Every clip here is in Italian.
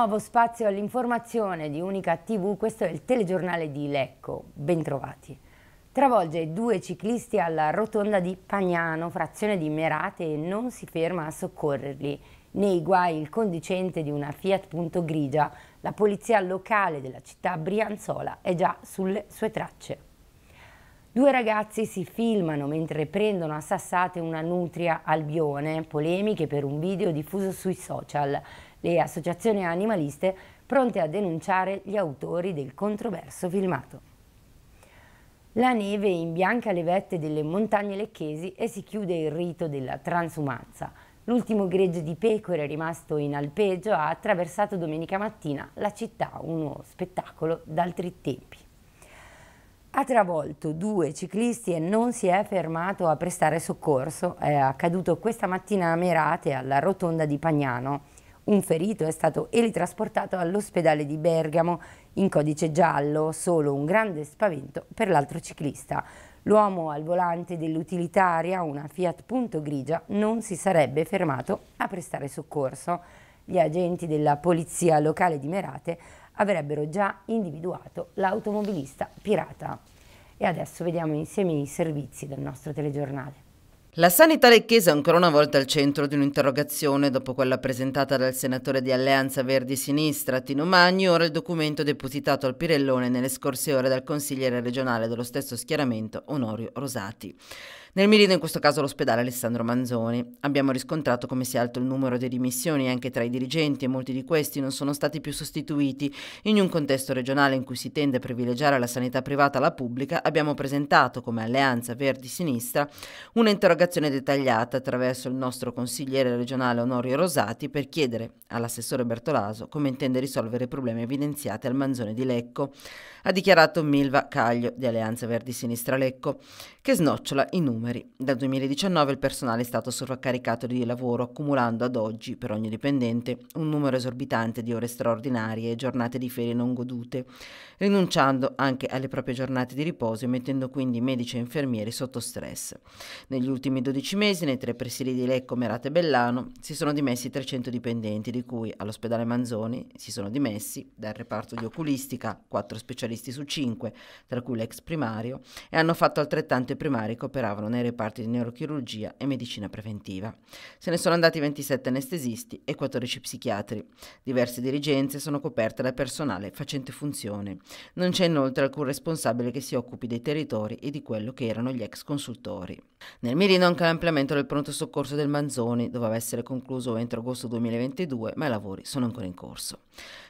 nuovo spazio all'informazione di Unica TV, questo è il telegiornale di Lecco, bentrovati. Travolge due ciclisti alla rotonda di Pagnano, frazione di Merate, e non si ferma a soccorrerli. Nei guai il conducente di una Fiat Punto Grigia, la polizia locale della città Brianzola è già sulle sue tracce. Due ragazzi si filmano mentre prendono a sassate una nutria albione, polemiche per un video diffuso sui social le associazioni animaliste pronte a denunciare gli autori del controverso filmato. La neve imbianca le vette delle montagne lecchesi e si chiude il rito della transumanza. L'ultimo gregge di pecore rimasto in alpeggio ha attraversato domenica mattina la città, uno spettacolo d'altri tempi. Ha travolto due ciclisti e non si è fermato a prestare soccorso. È accaduto questa mattina a Merate alla rotonda di Pagnano. Un ferito è stato elitrasportato all'ospedale di Bergamo in codice giallo, solo un grande spavento per l'altro ciclista. L'uomo al volante dell'utilitaria, una Fiat Punto Grigia, non si sarebbe fermato a prestare soccorso. Gli agenti della polizia locale di Merate avrebbero già individuato l'automobilista pirata. E adesso vediamo insieme i servizi del nostro telegiornale. La sanità lecchese è ancora una volta al centro di un'interrogazione dopo quella presentata dal senatore di Alleanza Verdi Sinistra Tino Magni, ora il documento depositato al Pirellone nelle scorse ore dal consigliere regionale dello stesso schieramento Onorio Rosati. Nel mirino in questo caso l'ospedale Alessandro Manzoni. Abbiamo riscontrato come sia alto il numero di dimissioni anche tra i dirigenti e molti di questi non sono stati più sostituiti. In un contesto regionale in cui si tende a privilegiare la sanità privata alla pubblica, abbiamo presentato come Alleanza Verdi-Sinistra un'interrogazione dettagliata attraverso il nostro consigliere regionale Onorio Rosati per chiedere all'assessore Bertolaso come intende risolvere i problemi evidenziati al Manzone di Lecco. Ha dichiarato Milva Caglio di Alleanza Verdi Sinistra Lecco che snocciola i numeri. Dal 2019 il personale è stato sovraccaricato di lavoro, accumulando ad oggi, per ogni dipendente, un numero esorbitante di ore straordinarie e giornate di ferie non godute, rinunciando anche alle proprie giornate di riposo e mettendo quindi medici e infermieri sotto stress. Negli ultimi 12 mesi, nei tre presidi di Lecco, Merate e Bellano, si sono dimessi 300 dipendenti, di cui all'ospedale Manzoni si sono dimessi dal reparto di oculistica 4 specialisti su 5, tra cui l'ex primario, e hanno fatto altrettanto salute primarie che operavano nei reparti di neurochirurgia e medicina preventiva. Se ne sono andati 27 anestesisti e 14 psichiatri. Diverse dirigenze sono coperte da personale facente funzione. Non c'è inoltre alcun responsabile che si occupi dei territori e di quello che erano gli ex consultori. Nel mirino anche l'ampliamento del pronto soccorso del Manzoni doveva essere concluso entro agosto 2022, ma i lavori sono ancora in corso.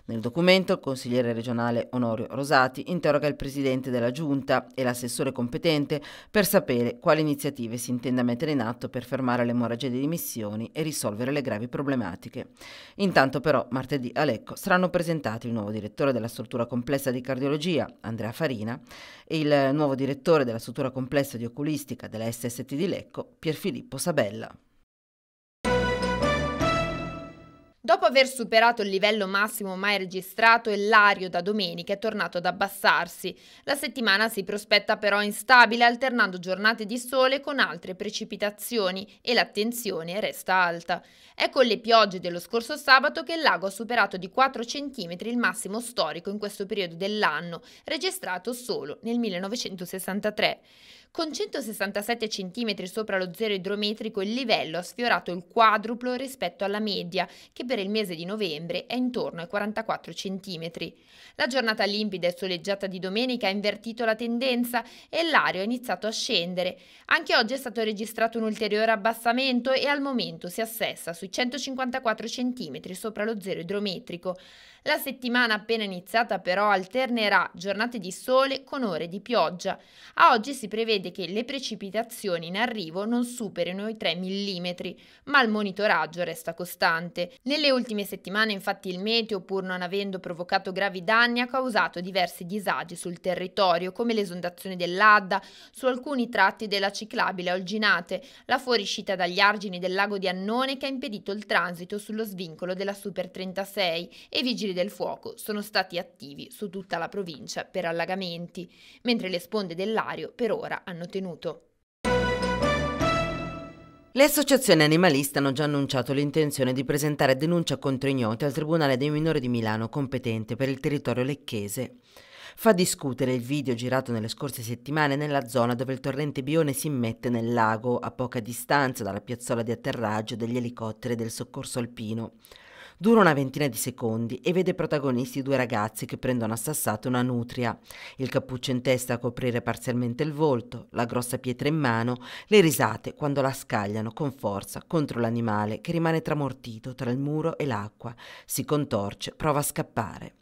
Nel documento il consigliere regionale Onorio Rosati interroga il presidente della giunta e l'assessore competente per sapere quali iniziative si intenda mettere in atto per fermare l'emorragia di dimissioni e risolvere le gravi problematiche. Intanto però martedì a Lecco saranno presentati il nuovo direttore della struttura complessa di cardiologia Andrea Farina e il nuovo direttore della struttura complessa di oculistica della SST di Lecco Pierfilippo Sabella. Dopo aver superato il livello massimo mai registrato, il Lario da domenica è tornato ad abbassarsi. La settimana si prospetta però instabile, alternando giornate di sole con altre precipitazioni e l'attenzione resta alta. È con le piogge dello scorso sabato che il lago ha superato di 4 cm il massimo storico in questo periodo dell'anno, registrato solo nel 1963. Con 167 cm sopra lo zero idrometrico il livello ha sfiorato il quadruplo rispetto alla media, che per il mese di novembre è intorno ai 44 cm. La giornata limpida e soleggiata di domenica ha invertito la tendenza e l'aria ha iniziato a scendere. Anche oggi è stato registrato un ulteriore abbassamento e al momento si assessa sui 154 cm sopra lo zero idrometrico. La settimana appena iniziata però alternerà giornate di sole con ore di pioggia. A oggi si prevede che le precipitazioni in arrivo non superino i 3 mm, ma il monitoraggio resta costante. Nelle ultime settimane infatti il meteo, pur non avendo provocato gravi danni, ha causato diversi disagi sul territorio, come l'esondazione dell'Adda, su alcuni tratti della ciclabile Olginate, la fuoriuscita dagli argini del lago di Annone che ha impedito il transito sullo svincolo della Super 36 e vigili vigili del fuoco sono stati attivi su tutta la provincia per allagamenti, mentre le sponde dell'Ario per ora hanno tenuto. Le associazioni animaliste hanno già annunciato l'intenzione di presentare denuncia contro ignoti al Tribunale dei minori di Milano, competente per il territorio lecchese. Fa discutere il video girato nelle scorse settimane nella zona dove il torrente Bione si immette nel lago, a poca distanza dalla piazzola di atterraggio degli elicotteri del soccorso alpino. Dura una ventina di secondi e vede protagonisti due ragazzi che prendono a sassate una nutria. Il cappuccio in testa a coprire parzialmente il volto, la grossa pietra in mano, le risate quando la scagliano con forza contro l'animale che rimane tramortito tra il muro e l'acqua. Si contorce, prova a scappare.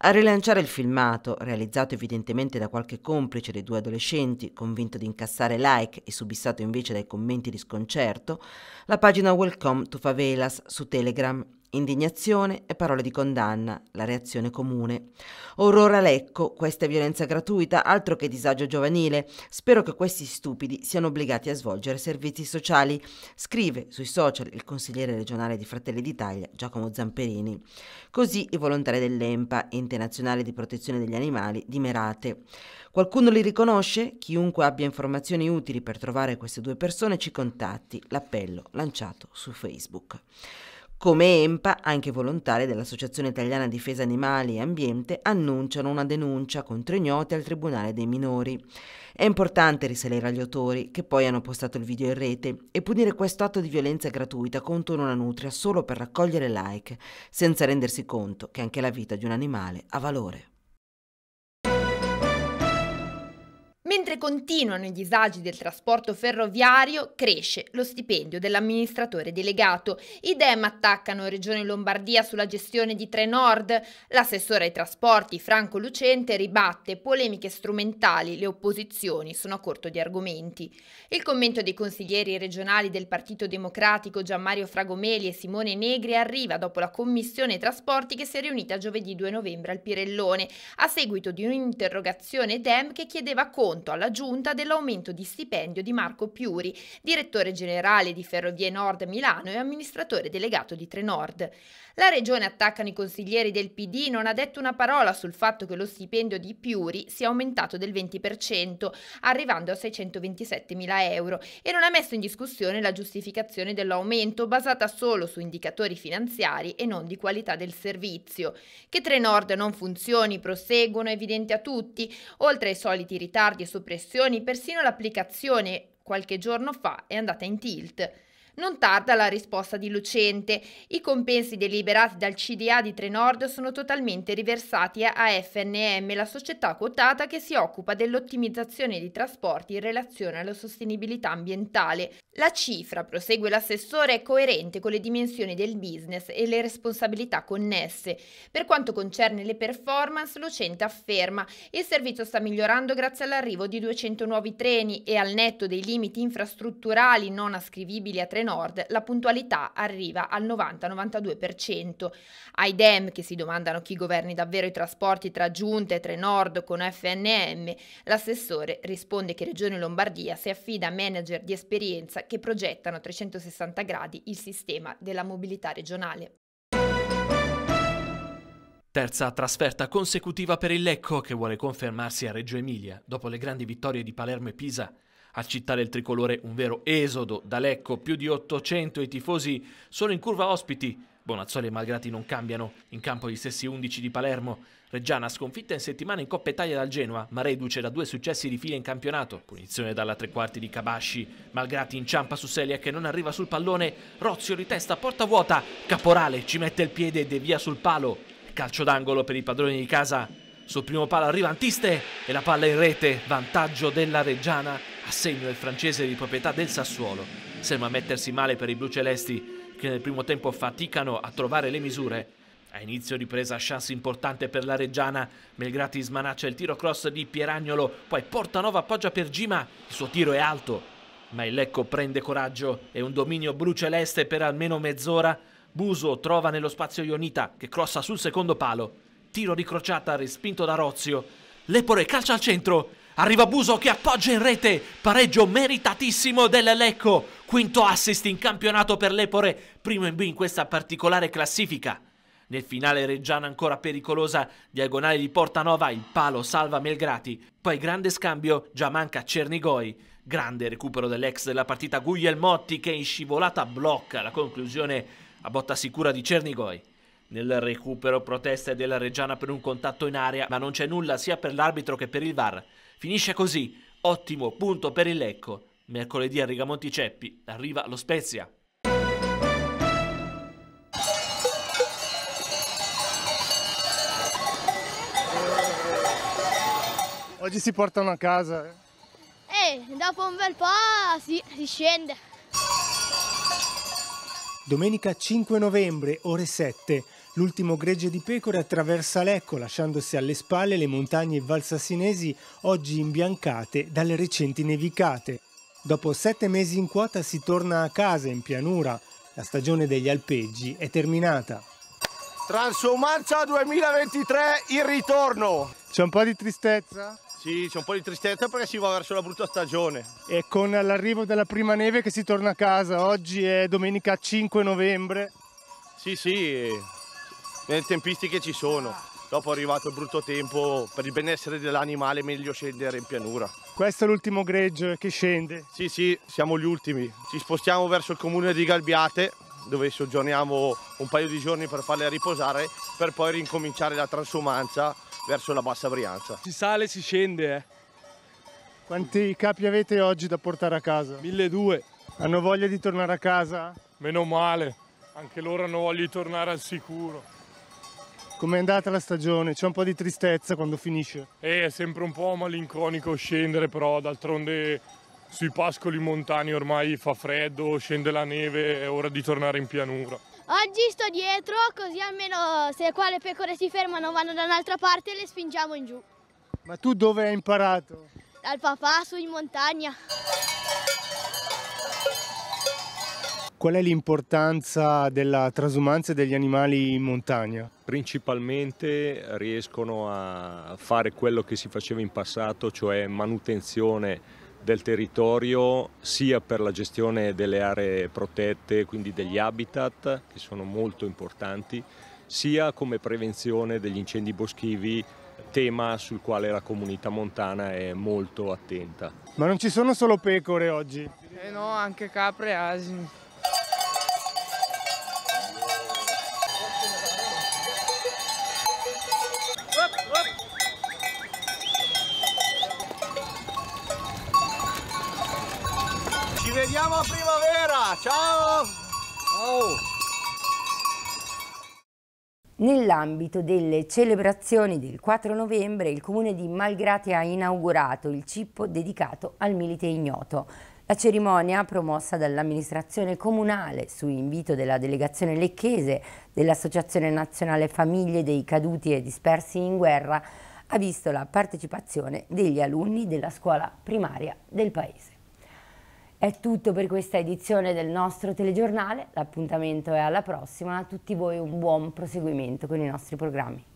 A rilanciare il filmato, realizzato evidentemente da qualche complice dei due adolescenti, convinto di incassare like e subissato invece dai commenti di sconcerto, la pagina Welcome to Favelas su Telegram Indignazione e parole di condanna, la reazione comune. Orrore Lecco, questa è violenza gratuita, altro che disagio giovanile. Spero che questi stupidi siano obbligati a svolgere servizi sociali, scrive sui social il consigliere regionale di Fratelli d'Italia Giacomo Zamperini. Così i volontari dell'EMPA, Ente Nazionale di Protezione degli Animali, di Merate. Qualcuno li riconosce? Chiunque abbia informazioni utili per trovare queste due persone ci contatti. L'appello lanciato su Facebook come EMPA, anche volontari dell'Associazione Italiana Difesa Animali e Ambiente, annunciano una denuncia contro ignoti al Tribunale dei Minori. È importante risalire agli autori, che poi hanno postato il video in rete, e punire questo atto di violenza gratuita contro una nutria solo per raccogliere like, senza rendersi conto che anche la vita di un animale ha valore. Mentre continuano i disagi del trasporto ferroviario, cresce lo stipendio dell'amministratore delegato. I DEM attaccano Regione Lombardia sulla gestione di Trenord. L'assessore ai trasporti Franco Lucente ribatte polemiche strumentali, le opposizioni sono a corto di argomenti. Il commento dei consiglieri regionali del Partito Democratico Gianmario Fragomeli e Simone Negri arriva dopo la Commissione Trasporti che si è riunita giovedì 2 novembre al Pirellone, a seguito di un'interrogazione DEM che chiedeva conto conto alla Giunta dell'aumento di stipendio di Marco Piuri, direttore generale di Ferrovie Nord Milano e amministratore delegato di Trenord. La Regione attaccano i consiglieri del PD, non ha detto una parola sul fatto che lo stipendio di Piuri sia aumentato del 20%, arrivando a 627 mila euro, e non ha messo in discussione la giustificazione dell'aumento basata solo su indicatori finanziari e non di qualità del servizio. Che Trenord non funzioni proseguono evidente a tutti, oltre ai soliti ritardi e pressioni, persino l'applicazione qualche giorno fa è andata in tilt. Non tarda la risposta di Lucente. I compensi deliberati dal CDA di Trenord sono totalmente riversati a FNM, la società quotata che si occupa dell'ottimizzazione dei trasporti in relazione alla sostenibilità ambientale, la cifra, prosegue l'assessore, è coerente con le dimensioni del business e le responsabilità connesse. Per quanto concerne le performance, Lucente afferma il servizio sta migliorando grazie all'arrivo di 200 nuovi treni e al netto dei limiti infrastrutturali non ascrivibili a Trenord, la puntualità arriva al 90-92%. Ai DEM, che si domandano chi governi davvero i trasporti tra Giunta e Trenord con FNM, l'assessore risponde che Regione Lombardia si affida a manager di esperienza che progettano a 360 gradi il sistema della mobilità regionale. Terza trasferta consecutiva per il Lecco che vuole confermarsi a Reggio Emilia dopo le grandi vittorie di Palermo e Pisa. A Città del Tricolore un vero esodo da Lecco, più di 800 i tifosi sono in curva ospiti Bonazzoli e Malgrati non cambiano, in campo gli stessi 11 di Palermo. Reggiana sconfitta in settimana in Coppa Italia dal Genoa, ma reduce da due successi di fila in campionato. Punizione dalla tre quarti di Kabashi, Malgrati inciampa su Selia che non arriva sul pallone, Rozio ritesta a porta vuota, Caporale ci mette il piede e devia sul palo. Calcio d'angolo per i padroni di casa, sul primo palo arriva Antiste e la palla in rete, vantaggio della Reggiana, a segno del francese di proprietà del Sassuolo. Sembra mettersi male per i blu celesti, che nel primo tempo faticano a trovare le misure. A inizio ripresa chance importante per la Reggiana, Melgrati smanaccia il tiro cross di Pieragnolo, poi Portanova appoggia per Gima, il suo tiro è alto, ma il Lecco prende coraggio e un dominio bruceleste per almeno mezz'ora. Buso trova nello spazio Ionita che crossa sul secondo palo. Tiro di crociata respinto da Rozio. Lepore calcia al centro. Arriva Buso che appoggia in rete. Pareggio meritatissimo del Lecco quinto assist in campionato per l'Epore, primo in B in questa particolare classifica. Nel finale Reggiana ancora pericolosa, diagonale di Portanova, il palo salva Melgrati, poi grande scambio, già manca Cernigoi. Grande recupero dell'ex della partita Guglielmotti che in scivolata blocca la conclusione a botta sicura di Cernigoi. Nel recupero proteste della Reggiana per un contatto in area, ma non c'è nulla sia per l'arbitro che per il VAR. Finisce così, ottimo punto per il Lecco. Mercoledì a Rigamonti Ceppi arriva lo Spezia. Oggi si portano a casa. Eh, eh dopo un bel po' si, si scende. Domenica 5 novembre, ore 7. L'ultimo gregge di pecore attraversa l'Ecco, lasciandosi alle spalle le montagne valsassinesi oggi imbiancate dalle recenti nevicate. Dopo sette mesi in quota si torna a casa in pianura. La stagione degli alpeggi è terminata. Transumanza 2023, il ritorno. C'è un po' di tristezza? Sì, c'è un po' di tristezza perché si va verso la brutta stagione. E con l'arrivo della prima neve che si torna a casa, oggi è domenica 5 novembre. Sì, sì, nelle eh, tempistiche ci sono dopo è arrivato il brutto tempo, per il benessere dell'animale è meglio scendere in pianura. Questo è l'ultimo greggio che scende? Sì, sì, siamo gli ultimi. Ci spostiamo verso il comune di Galbiate, dove soggiorniamo un paio di giorni per farle riposare, per poi rincominciare la transumanza verso la Bassa Brianza. Si sale, e si scende. Eh. Quanti capi avete oggi da portare a casa? 1200. Hanno voglia di tornare a casa? Meno male, anche loro hanno voglia di tornare al sicuro. Com'è andata la stagione? C'è un po' di tristezza quando finisce? Eh, è sempre un po' malinconico scendere, però d'altronde sui pascoli montani ormai fa freddo, scende la neve, è ora di tornare in pianura. Oggi sto dietro, così almeno se qua le pecore si fermano vanno da un'altra parte le spingiamo in giù. Ma tu dove hai imparato? Dal papà, su in montagna. Qual è l'importanza della trasumanza degli animali in montagna? Principalmente riescono a fare quello che si faceva in passato, cioè manutenzione del territorio sia per la gestione delle aree protette, quindi degli habitat, che sono molto importanti, sia come prevenzione degli incendi boschivi tema sul quale la comunità montana è molto attenta. Ma non ci sono solo pecore oggi? Eh no, anche capre e asini. siamo a primavera, ciao! ciao. Nell'ambito delle celebrazioni del 4 novembre il comune di Malgrati ha inaugurato il cippo dedicato al milite ignoto. La cerimonia, promossa dall'amministrazione comunale su invito della delegazione lecchese dell'Associazione Nazionale Famiglie dei Caduti e Dispersi in Guerra, ha visto la partecipazione degli alunni della scuola primaria del paese. È tutto per questa edizione del nostro telegiornale, l'appuntamento è alla prossima, a tutti voi un buon proseguimento con i nostri programmi.